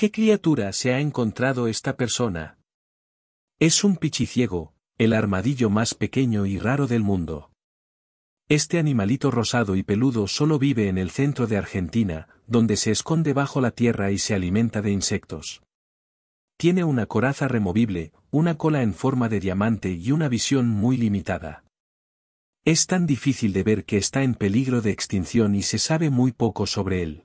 ¿Qué criatura se ha encontrado esta persona? Es un pichiciego, el armadillo más pequeño y raro del mundo. Este animalito rosado y peludo solo vive en el centro de Argentina, donde se esconde bajo la tierra y se alimenta de insectos. Tiene una coraza removible, una cola en forma de diamante y una visión muy limitada. Es tan difícil de ver que está en peligro de extinción y se sabe muy poco sobre él.